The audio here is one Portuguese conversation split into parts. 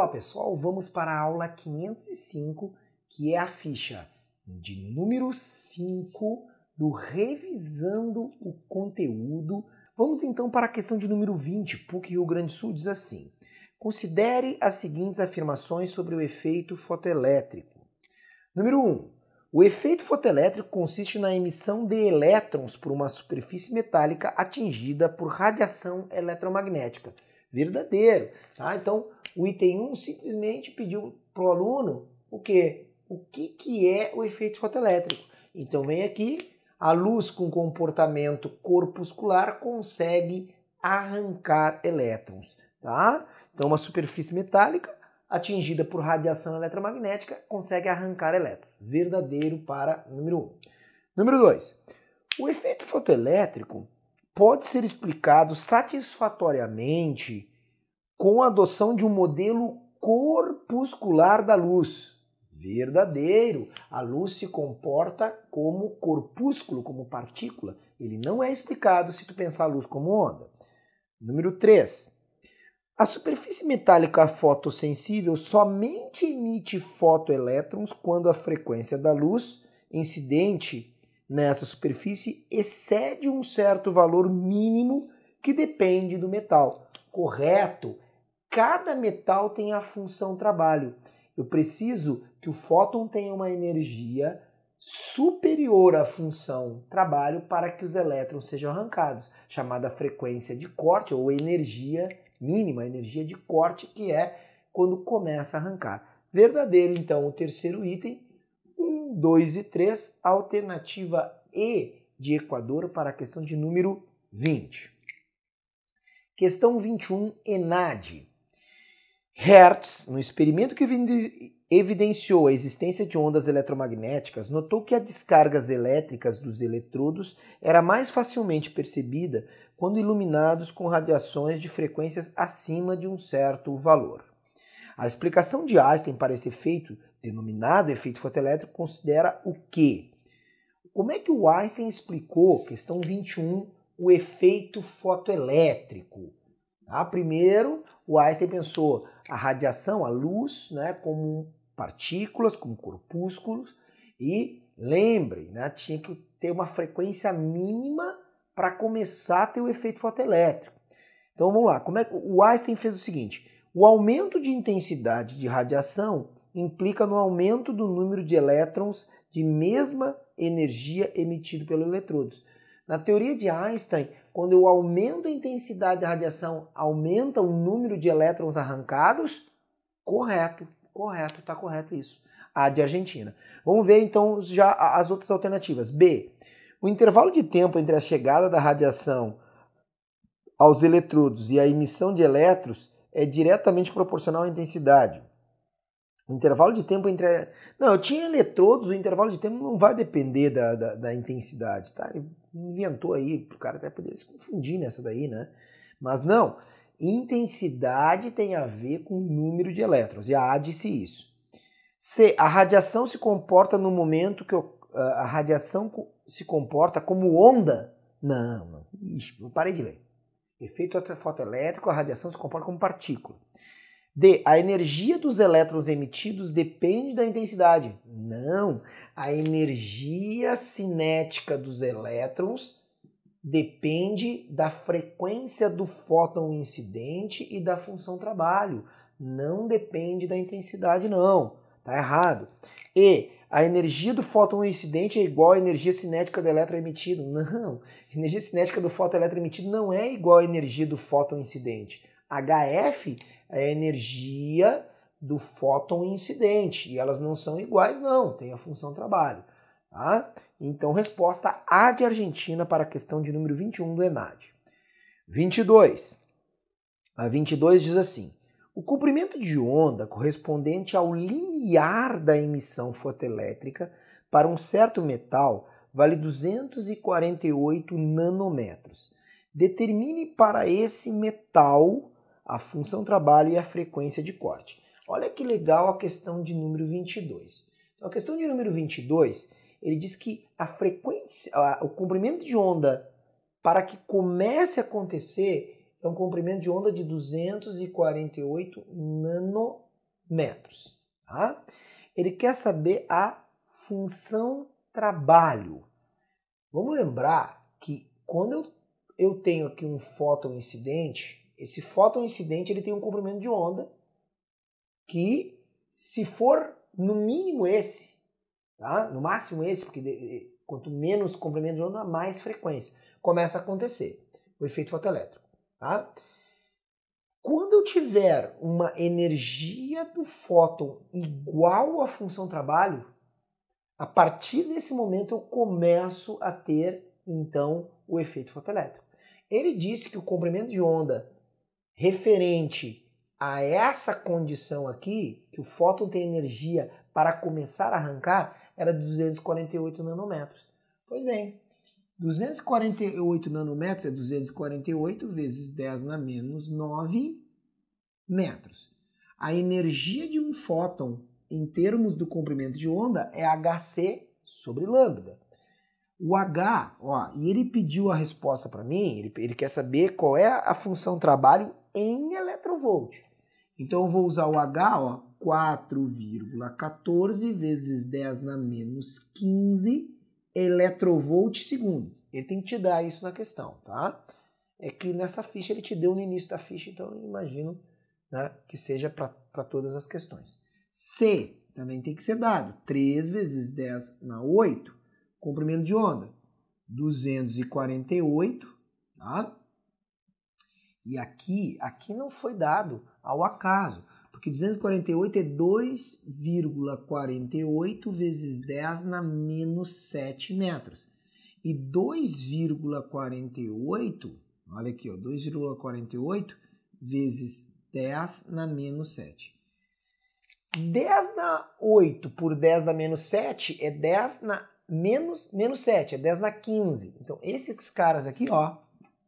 Olá pessoal, vamos para a aula 505, que é a ficha de número 5 do Revisando o Conteúdo. Vamos então para a questão de número 20, PUC Rio Grande do Sul diz assim: Considere as seguintes afirmações sobre o efeito fotoelétrico. Número 1. O efeito fotoelétrico consiste na emissão de elétrons por uma superfície metálica atingida por radiação eletromagnética verdadeiro. Tá? Então, o item 1 simplesmente pediu para o aluno o quê? O que, que é o efeito fotoelétrico. Então, vem aqui, a luz com comportamento corpuscular consegue arrancar elétrons. Tá? Então, uma superfície metálica atingida por radiação eletromagnética consegue arrancar elétrons. Verdadeiro para número 1. Um. Número 2. O efeito fotoelétrico pode ser explicado satisfatoriamente com a adoção de um modelo corpuscular da luz. Verdadeiro, a luz se comporta como corpúsculo, como partícula. Ele não é explicado se tu pensar a luz como onda. Número 3. A superfície metálica fotossensível somente emite fotoelétrons quando a frequência da luz incidente nessa superfície excede um certo valor mínimo que depende do metal. Correto? Cada metal tem a função trabalho. Eu preciso que o fóton tenha uma energia superior à função trabalho para que os elétrons sejam arrancados, chamada frequência de corte ou energia mínima, energia de corte, que é quando começa a arrancar. Verdadeiro, então, o terceiro item, 2 e 3, alternativa E de Equador para a questão de número 20. Questão 21, ENAD. Hertz, no experimento que evidenciou a existência de ondas eletromagnéticas, notou que as descargas elétricas dos eletrodos era mais facilmente percebida quando iluminados com radiações de frequências acima de um certo valor. A explicação de Einstein para esse efeito, denominado efeito fotoelétrico, considera o quê? Como é que o Einstein explicou, questão 21, o efeito fotoelétrico? Ah, Primeiro, o Einstein pensou a radiação, a luz, né, como partículas, como corpúsculos, e lembrem, né, tinha que ter uma frequência mínima para começar a ter o efeito fotoelétrico. Então vamos lá, como é que o Einstein fez o seguinte? O aumento de intensidade de radiação implica no aumento do número de elétrons de mesma energia emitido pelos eletrodos. Na teoria de Einstein, quando eu aumento a intensidade da radiação, aumenta o número de elétrons arrancados? Correto, correto, está correto isso. A de Argentina. Vamos ver então já as outras alternativas. B. O intervalo de tempo entre a chegada da radiação aos eletrodos e a emissão de elétrons é diretamente proporcional à intensidade. O intervalo de tempo entre. Não, eu tinha eletrodos, o intervalo de tempo não vai depender da, da, da intensidade, tá? Ele inventou aí, o cara até poderia se confundir nessa daí, né? Mas não, intensidade tem a ver com o número de elétrons, e a A disse isso. C, a radiação se comporta no momento que eu, a radiação se comporta como onda? Não, não, Ixi, parei de ler. Efeito fotoelétrico, a radiação se comporta como partícula. D. A energia dos elétrons emitidos depende da intensidade. Não. A energia cinética dos elétrons depende da frequência do fóton incidente e da função trabalho. Não depende da intensidade, não. Tá errado. E a energia do fóton incidente é igual à energia cinética do elétron emitido. Não, a energia cinética do fóton elétron emitido não é igual à energia do fóton incidente. HF é a energia do fóton incidente e elas não são iguais não, tem a função trabalho. Tá? Então resposta A de Argentina para a questão de número 21 do ENAD. 22. A 22 diz assim, o comprimento de onda correspondente ao limiar da emissão fotoelétrica para um certo metal vale 248 nanômetros. Determine para esse metal a função trabalho e a frequência de corte. Olha que legal a questão de número 22. Então, a questão de número 22, ele diz que a frequência, o comprimento de onda para que comece a acontecer é um comprimento de onda de 248 nanômetros. Tá? Ele quer saber a função trabalho. Vamos lembrar que quando eu, eu tenho aqui um fóton incidente, esse fóton incidente ele tem um comprimento de onda que, se for no mínimo esse, tá? no máximo esse, porque quanto menos comprimento de onda, mais frequência, começa a acontecer o efeito fotoelétrico. Tá? Quando eu tiver uma energia do fóton igual à função trabalho, a partir desse momento eu começo a ter então o efeito fotoelétrico. Ele disse que o comprimento de onda referente a essa condição aqui, que o fóton tem energia para começar a arrancar, era de 248 nanômetros. Pois bem, 248 nanômetros é 248 vezes 10 na menos 9 metros. A energia de um fóton em termos do comprimento de onda é hc sobre lambda. O H, ó, e ele pediu a resposta para mim, ele, ele quer saber qual é a função trabalho em eletrovolt. Então eu vou usar o H, ó, 4,14 vezes 10 na menos 15 metros eletrovolt segundo. Ele tem que te dar isso na questão, tá? É que nessa ficha ele te deu no início da ficha, então eu imagino né, que seja para todas as questões. C também tem que ser dado. 3 vezes 10 na 8, comprimento de onda, 248, tá? E aqui, aqui não foi dado ao acaso. Porque 248 é 2,48 vezes 10 na menos 7 metros. E 2,48, olha aqui, 2,48 vezes 10 na menos 7. 10 na 8 por 10 na menos 7 é 10 na menos, menos 7, é 10 na 15. Então, esses caras aqui, ó,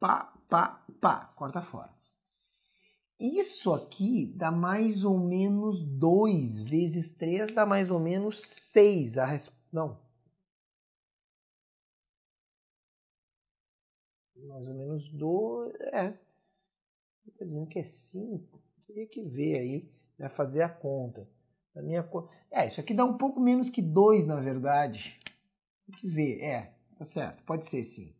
pá, pá, pá, corta fora. Isso aqui dá mais ou menos 2 vezes 3, dá mais ou menos 6. A res... Não. Mais ou menos 2. É. Estou dizendo que é 5. Teria que ver aí, né, fazer a conta. A minha co... É, isso aqui dá um pouco menos que 2, na verdade. Tem que ver. É, tá certo. Pode ser sim.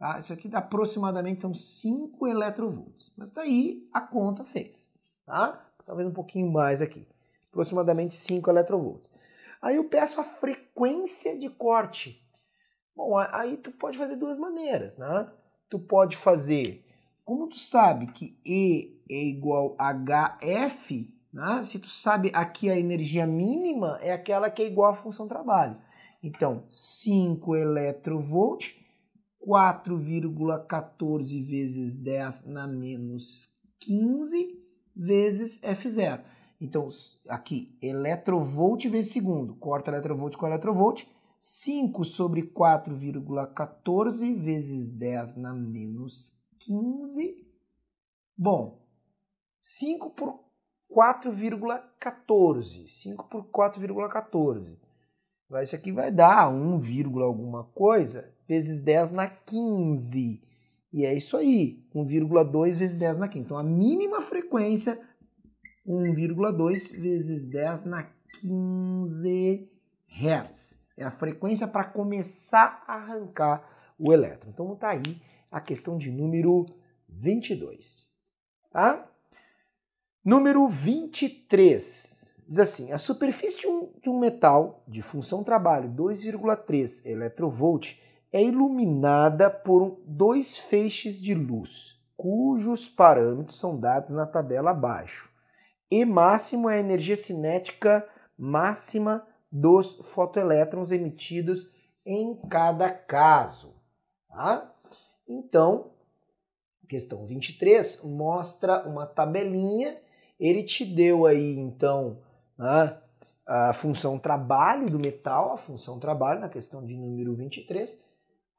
Tá? Isso aqui dá aproximadamente então, 5 eletrovolts. Mas está aí a conta feita. Tá? Talvez um pouquinho mais aqui. Aproximadamente 5 eletrovolts. Aí eu peço a frequência de corte. Bom, aí tu pode fazer duas maneiras. Né? Tu pode fazer... Como tu sabe que E é igual a HF, né? se tu sabe aqui a energia mínima é aquela que é igual à função trabalho. Então, 5 eletrovolts 4,14 vezes 10 na menos 15 vezes F0. Então, aqui, eletrovolt vezes segundo, corta eletrovolt com eletrovolt, 5 sobre 4,14 vezes 10 na menos 15. Bom, 5 por 4,14. 5 por 4,14. Isso aqui vai dar 1, alguma coisa vezes 10 na 15. E é isso aí, 1,2 vezes 10 na 15. Então a mínima frequência, 1,2 vezes 10 na 15 Hz. É a frequência para começar a arrancar o elétron. Então tá aí a questão de número 22. Tá? Número 23. Diz assim: a superfície de um, de um metal de função trabalho 2,3 eletrovolt é iluminada por dois feixes de luz, cujos parâmetros são dados na tabela abaixo. E máximo é a energia cinética máxima dos fotoelétrons emitidos em cada caso. Tá? Então, questão 23 mostra uma tabelinha. Ele te deu aí, então, a, né, a função trabalho do metal, a função trabalho na questão de número 23,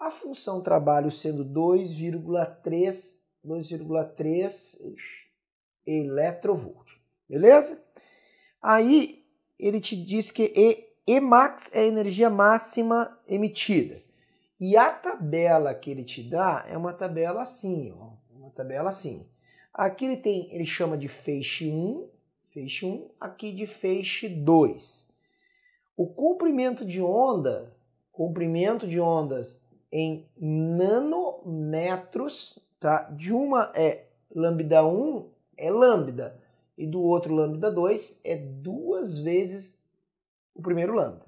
a função trabalho sendo 2,3 2,3 eletrovolt. Beleza? Aí ele te diz que e, Emax é a energia máxima emitida. E a tabela que ele te dá é uma tabela assim, ó, uma tabela assim. Aqui ele tem, ele chama de feixe 1, feixe 1, aqui de feixe 2. O comprimento de onda, comprimento de ondas em nanômetros, tá? De uma é lambda 1 é lambda e do outro lambda 2 é duas vezes o primeiro lambda.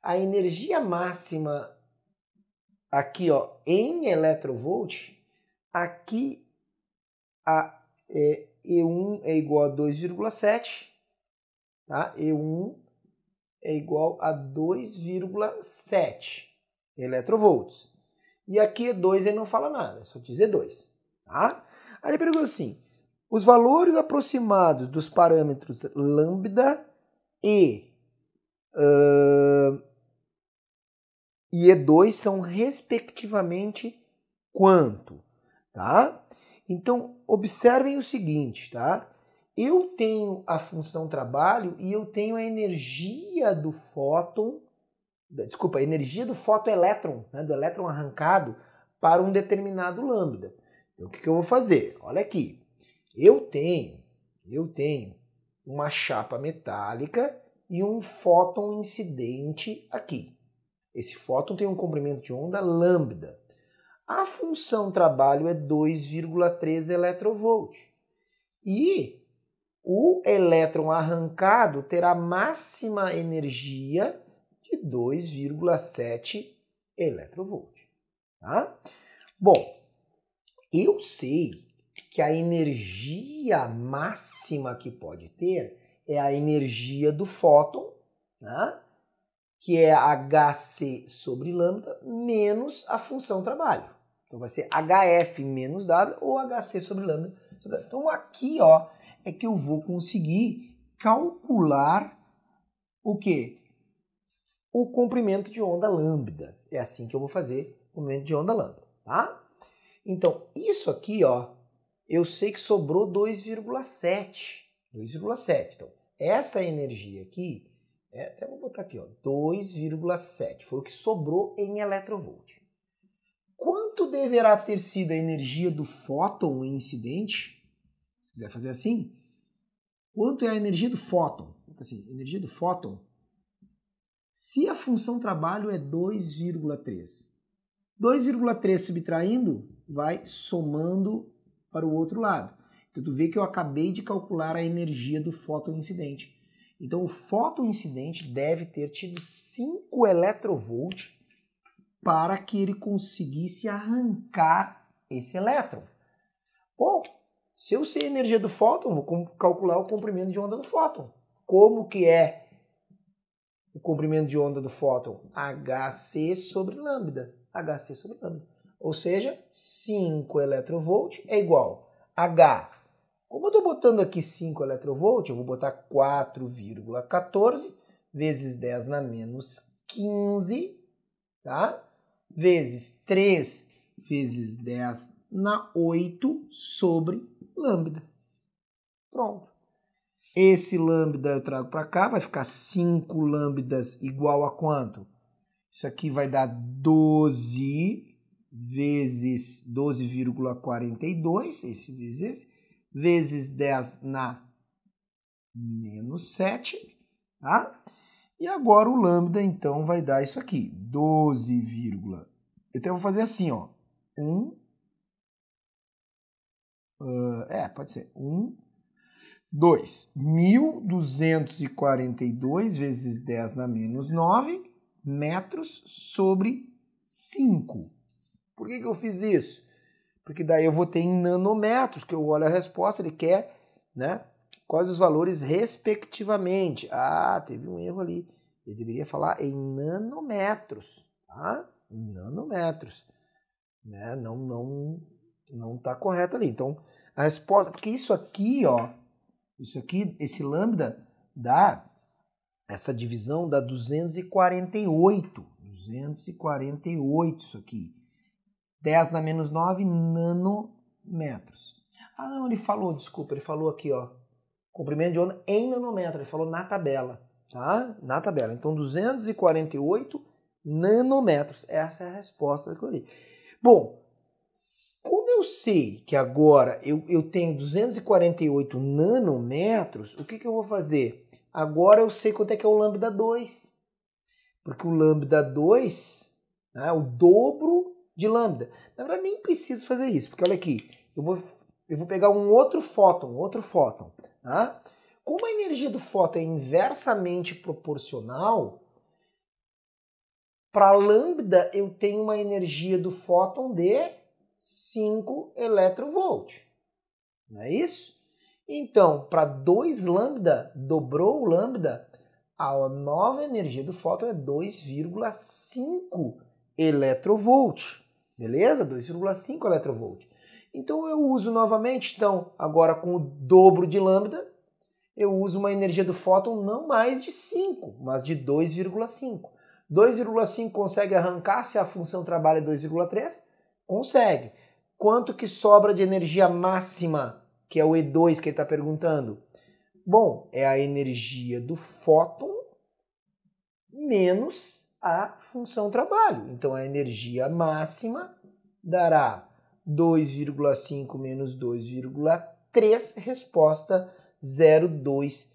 A energia máxima aqui, ó, em eletrovolt, aqui a é, E1 é igual a 2,7, tá? E1 é igual a 2,7 eletrovolts. E aqui E2 é ele não fala nada, só diz E2. É tá? Aí ele pergunta assim, os valores aproximados dos parâmetros lambda e uh, e E2 são respectivamente quanto, tá? Então, observem o seguinte, tá? Eu tenho a função trabalho e eu tenho a energia do fóton desculpa, energia do fotoelétron, né, do elétron arrancado para um determinado lambda. Então o que, que eu vou fazer? Olha aqui, eu tenho, eu tenho uma chapa metálica e um fóton incidente aqui. Esse fóton tem um comprimento de onda lambda. A função trabalho é 2,3 eletrovolt. E o elétron arrancado terá máxima energia de 2,7 eletrovolt. Tá? Bom, eu sei que a energia máxima que pode ter é a energia do fóton, né? que é hc sobre lambda, menos a função trabalho. Então vai ser hf menos w ou hc sobre lambda. Então aqui ó, é que eu vou conseguir calcular o que? o comprimento de onda lambda. É assim que eu vou fazer o comprimento de onda lambda, tá? Então, isso aqui, ó, eu sei que sobrou 2,7. 2,7. Então, essa energia aqui, é, até vou botar aqui, ó, 2,7. Foi o que sobrou em eletrovolt. Quanto deverá ter sido a energia do fóton incidente? Se quiser fazer assim, quanto é a energia do fóton? Então, assim, energia do fóton se a função trabalho é 2,3. 2,3 subtraindo vai somando para o outro lado. Então tu vê que eu acabei de calcular a energia do fóton incidente. Então o fóton incidente deve ter tido 5 eletrovolts para que ele conseguisse arrancar esse elétron. Bom, se eu sei a energia do fóton, vou calcular o comprimento de onda do fóton. Como que é o comprimento de onda do fóton? HC sobre lambda. HC sobre lambda. Ou seja, 5 eletrovolt é igual a H. Como eu estou botando aqui 5 eletrovolt, eu vou botar 4,14 vezes 10 na menos 15, tá? Vezes 3 vezes 10 na 8 sobre lambda. Pronto. Esse lambda eu trago para cá, vai ficar 5 lambdas igual a quanto? Isso aqui vai dar 12 vezes 12,42, esse vezes esse, vezes 10 na menos 7, tá? E agora o lambda, então, vai dar isso aqui, 12, então eu vou fazer assim, ó, 1, uh, é, pode ser 1, 2. 1.242 vezes 10 na menos 9 metros sobre 5. Por que, que eu fiz isso? Porque daí eu vou ter em nanômetros, que eu olho a resposta, ele quer né, quais os valores respectivamente. Ah, teve um erro ali. Eu deveria falar em nanômetros, tá? Em nanômetros. Né? Não não não tá correto ali. Então, a resposta, porque isso aqui, ó, isso aqui, esse lambda dá essa divisão dá 248. 248 isso aqui. 10 na menos 9 nanômetros. Ah, não, ele falou, desculpa, ele falou aqui, ó. Comprimento de onda em nanômetro, ele falou na tabela, tá? Na tabela. Então, 248 nanômetros. Essa é a resposta que eu li Bom, como eu sei que agora eu, eu tenho 248 nanometros, o que, que eu vou fazer? Agora eu sei quanto é que é o lambda 2. Porque o lambda 2 né, é o dobro de lambda. Na verdade, nem preciso fazer isso, porque olha aqui, eu vou, eu vou pegar um outro fóton, outro fóton. Tá? Como a energia do fóton é inversamente proporcional, para lambda eu tenho uma energia do fóton de 5 eletrovolt. Não é isso? Então, para 2 lambda, dobrou o lambda, a nova energia do fóton é 2,5 eletrovolt. Beleza? 2,5 eletrovolt. Então eu uso novamente, então, agora com o dobro de lambda, eu uso uma energia do fóton não mais de 5, mas de 2,5. 2,5 consegue arrancar se a função trabalha 2,3 Consegue. Quanto que sobra de energia máxima, que é o E2 que ele está perguntando? Bom, é a energia do fóton menos a função trabalho. Então a energia máxima dará 2,5 menos 2,3, resposta 0,2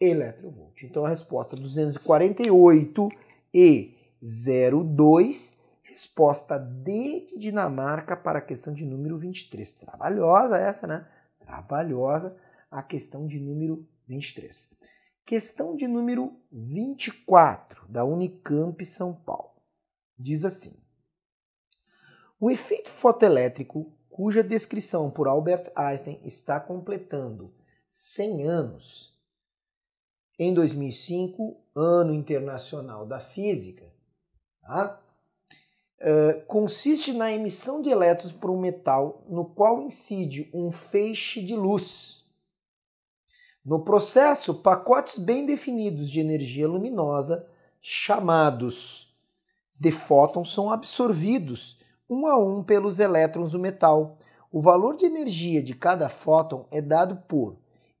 eletrovolt. Então a resposta 248 e 0,2 exposta desde Dinamarca para a questão de número 23. Trabalhosa essa, né? Trabalhosa a questão de número 23. Questão de número 24 da Unicamp São Paulo. Diz assim: O efeito fotoelétrico, cuja descrição por Albert Einstein está completando 100 anos, em 2005, Ano Internacional da Física, tá? Eh, consiste na emissão de elétrons por um metal no qual incide um feixe de luz. No processo, pacotes bem definidos de energia luminosa, chamados de fótons, são absorvidos um a um pelos elétrons do metal. O valor de energia de cada fóton é dado por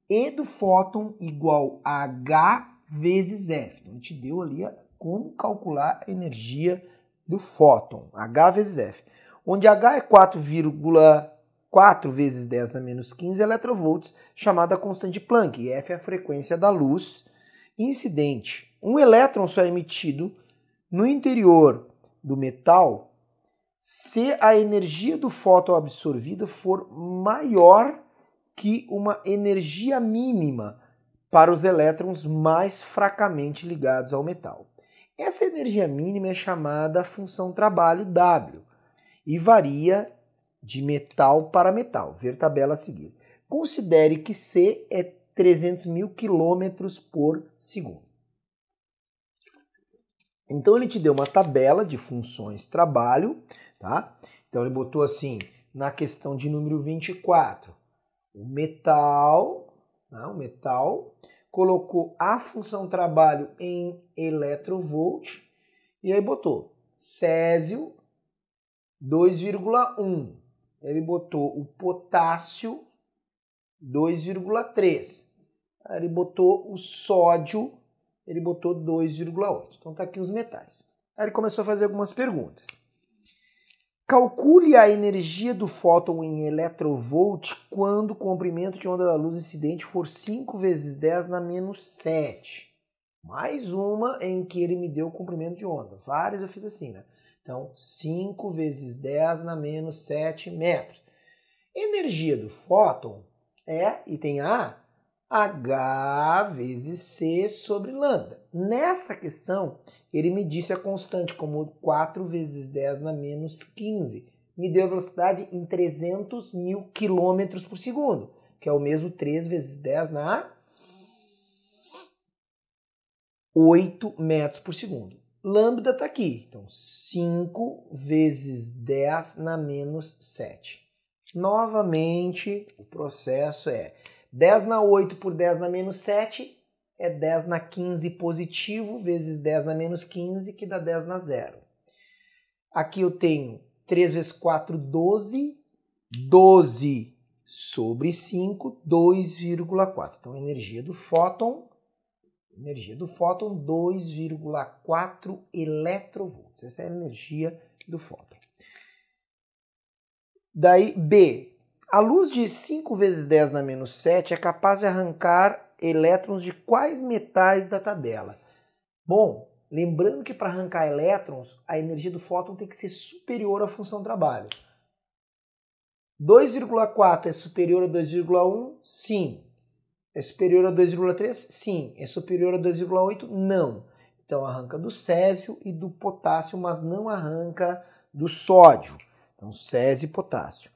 E do fóton igual a H vezes F. Então, a gente deu ali como calcular a energia do fóton, H vezes F, onde H é 4,4 vezes 10 na menos 15 eletrovolts, chamada constante Planck, e F é a frequência da luz incidente. Um elétron só é emitido no interior do metal se a energia do fóton absorvida for maior que uma energia mínima para os elétrons mais fracamente ligados ao metal. Essa energia mínima é chamada função trabalho W e varia de metal para metal. Ver tabela a seguir. Considere que C é 300 mil quilômetros por segundo. Então ele te deu uma tabela de funções trabalho, tá? Então ele botou assim, na questão de número 24, o metal, né, o metal colocou a função trabalho em eletrovolt e aí botou césio 2,1. Ele botou o potássio 2,3. Ele botou o sódio, ele botou 2,8. Então tá aqui os metais. Aí ele começou a fazer algumas perguntas. Calcule a energia do fóton em eletrovolt quando o comprimento de onda da luz incidente for 5 vezes 10 na menos 7. Mais uma em que ele me deu o comprimento de onda. Várias eu fiz assim, né? Então, 5 vezes 10 na menos 7 metros. Energia do fóton é, item A, H vezes C sobre lambda. Nessa questão, ele me disse a constante como 4 vezes 10 na menos 15. Me deu a velocidade em 300 mil quilômetros por segundo, que é o mesmo 3 vezes 10 na 8 metros por segundo. Lambda está aqui, então 5 vezes 10 na menos 7. Novamente, o processo é 10 na 8 por 10 na menos 7 é 10 na 15 positivo vezes 10 na menos 15, que dá 10 na 0. Aqui eu tenho 3 vezes 4, 12. 12 sobre 5, 2,4. Então, energia do fóton, energia do fóton, 2,4 eletrovolts. Essa é a energia do fóton. Daí, B, a luz de 5 vezes 10 na menos 7 é capaz de arrancar elétrons de quais metais da tabela? Bom, lembrando que para arrancar elétrons, a energia do fóton tem que ser superior à função trabalho. 2,4 é superior a 2,1? Sim. É superior a 2,3? Sim. É superior a 2,8? Não. Então arranca do césio e do potássio, mas não arranca do sódio. Então, césio e potássio.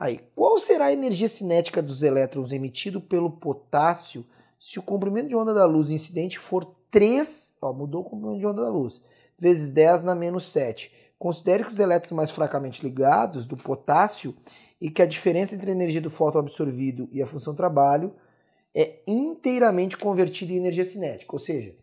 Aí, qual será a energia cinética dos elétrons emitido pelo potássio se o comprimento de onda da luz incidente for 3, ó, mudou o comprimento de onda da luz, vezes 10 na menos 7. Considere que os elétrons mais fracamente ligados do potássio e que a diferença entre a energia do fóton absorvido e a função trabalho é inteiramente convertida em energia cinética. Ou seja,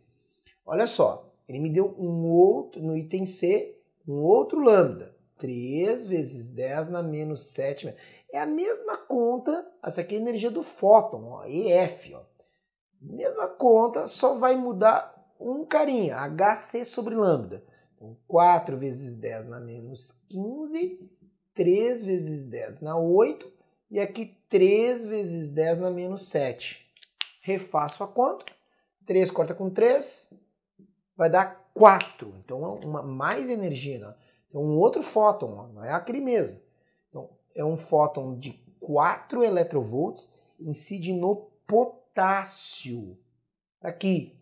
olha só, ele me deu um outro, no item C, um outro lambda. 3 vezes 10 na menos 7. É a mesma conta, essa aqui é a energia do fóton, ó, EF. Ó. Mesma conta, só vai mudar um carinha, HC sobre lambda. Então, 4 vezes 10 na menos 15, 3 vezes 10 na 8 e aqui 3 vezes 10 na menos 7. Refaço a conta. 3 corta com 3, vai dar 4. Então, é uma, mais energia. Né? Então, um outro fóton, não é aquele mesmo. Então, é um fóton de 4 eletrovolts, incide no potássio. Aqui,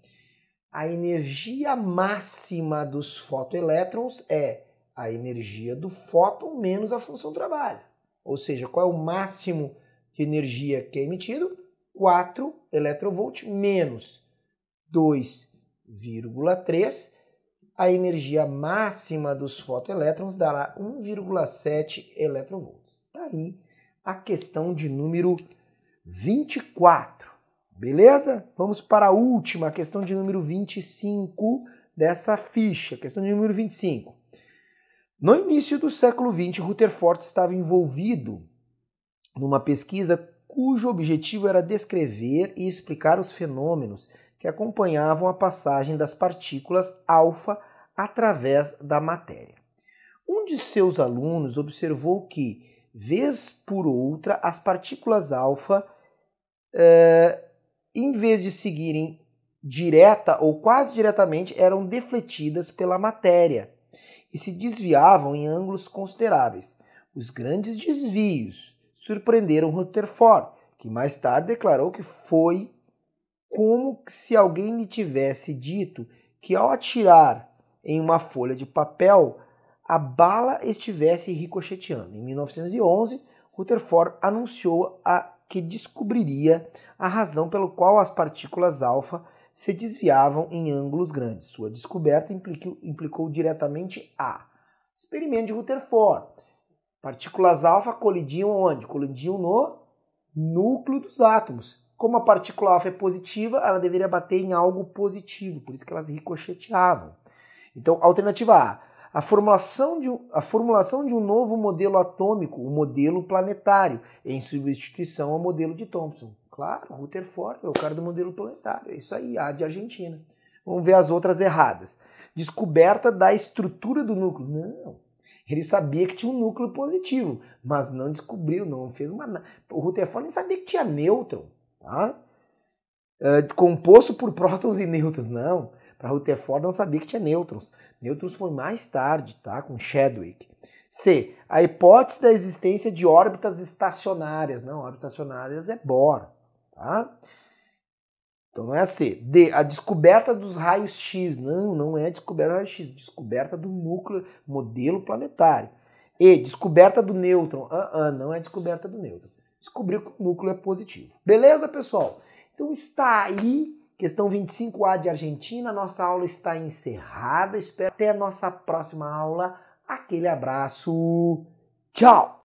a energia máxima dos fotoelétrons é a energia do fóton menos a função trabalho. Ou seja, qual é o máximo de energia que é emitido? 4 eletrovolt menos 2,3 a energia máxima dos fotoelétrons dará 1,7 eletronvolts. Daí tá a questão de número 24. Beleza? Vamos para a última, a questão de número 25 dessa ficha. Questão de número 25. No início do século XX, Rutherford estava envolvido numa pesquisa cujo objetivo era descrever e explicar os fenômenos que acompanhavam a passagem das partículas alfa através da matéria. Um de seus alunos observou que, vez por outra, as partículas alfa, eh, em vez de seguirem direta ou quase diretamente, eram defletidas pela matéria e se desviavam em ângulos consideráveis. Os grandes desvios surpreenderam Rutherford, que mais tarde declarou que foi como se alguém me tivesse dito que ao atirar em uma folha de papel, a bala estivesse ricocheteando. Em 1911, Rutherford anunciou a, que descobriria a razão pelo qual as partículas alfa se desviavam em ângulos grandes. Sua descoberta implicou, implicou diretamente a experimento de Rutherford. Partículas alfa colidiam onde? Colidiam no núcleo dos átomos como a partícula alfa é positiva, ela deveria bater em algo positivo, por isso que elas ricocheteavam. Então, alternativa A, a formulação de, a formulação de um novo modelo atômico, o um modelo planetário, em substituição ao modelo de Thomson. Claro, Rutherford é o cara do modelo planetário, é isso aí, A de Argentina. Vamos ver as outras erradas. Descoberta da estrutura do núcleo. Não, ele sabia que tinha um núcleo positivo, mas não descobriu, não fez uma. O Rutherford nem sabia que tinha nêutron. Tá? É, composto por prótons e nêutrons. Não, para Rutherford não sabia que tinha nêutrons. Nêutrons foi mais tarde, tá? com Chadwick. C. A hipótese da existência de órbitas estacionárias. Não, órbitas estacionárias é Bohr. Tá? Então não é a C. D. A descoberta dos raios X. Não, não é a descoberta dos raios X. Descoberta do núcleo, modelo planetário. E. Descoberta do nêutron. Ah, uh, ah, -uh, não é a descoberta do nêutron descobriu que o núcleo é positivo. Beleza, pessoal? Então está aí, questão 25A de Argentina. Nossa aula está encerrada. Espero até a nossa próxima aula. Aquele abraço. Tchau!